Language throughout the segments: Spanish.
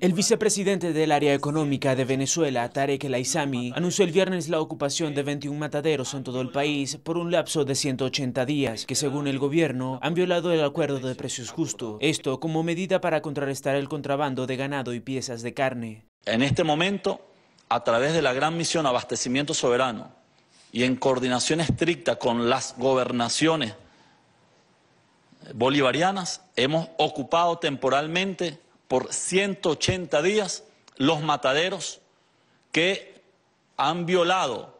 el vicepresidente del área económica de Venezuela, Tarek El Aizami, anunció el viernes la ocupación de 21 mataderos en todo el país por un lapso de 180 días, que según el gobierno han violado el acuerdo de precios justo, Esto como medida para contrarrestar el contrabando de ganado y piezas de carne. En este momento, a través de la gran misión Abastecimiento Soberano y en coordinación estricta con las gobernaciones bolivarianas, hemos ocupado temporalmente por 180 días los mataderos que han violado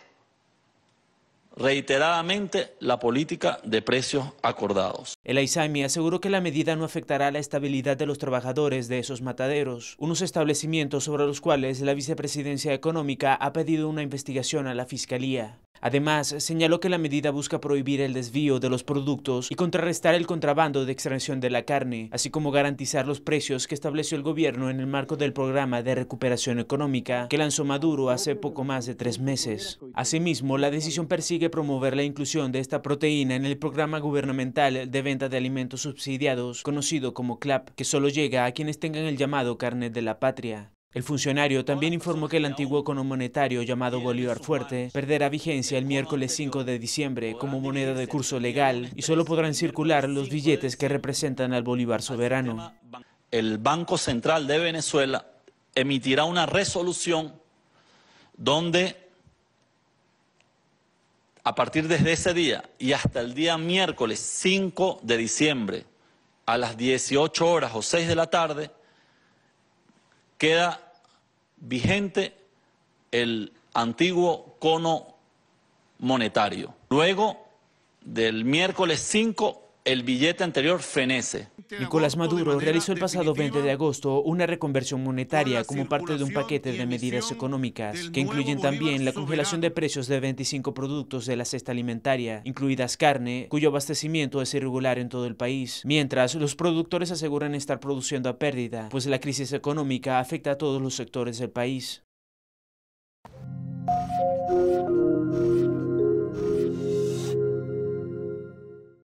reiteradamente la política de precios acordados. El AISAMI aseguró que la medida no afectará la estabilidad de los trabajadores de esos mataderos, unos establecimientos sobre los cuales la vicepresidencia económica ha pedido una investigación a la Fiscalía. Además, señaló que la medida busca prohibir el desvío de los productos y contrarrestar el contrabando de extracción de la carne, así como garantizar los precios que estableció el gobierno en el marco del programa de recuperación económica que lanzó Maduro hace poco más de tres meses. Asimismo, la decisión persigue promover la inclusión de esta proteína en el programa gubernamental de venta de alimentos subsidiados, conocido como CLAP, que solo llega a quienes tengan el llamado carnet de la patria. El funcionario también informó que el antiguo cono monetario llamado Bolívar Fuerte perderá vigencia el miércoles 5 de diciembre como moneda de curso legal y solo podrán circular los billetes que representan al Bolívar soberano. El Banco Central de Venezuela emitirá una resolución donde a partir desde ese día y hasta el día miércoles 5 de diciembre a las 18 horas o 6 de la tarde, queda vigente el antiguo cono monetario. Luego, del miércoles 5 el billete anterior fenece. Nicolás Maduro realizó el pasado 20 de agosto una reconversión monetaria como parte de un paquete de medidas económicas, que incluyen también la congelación de precios de 25 productos de la cesta alimentaria, incluidas carne, cuyo abastecimiento es irregular en todo el país, mientras los productores aseguran estar produciendo a pérdida, pues la crisis económica afecta a todos los sectores del país.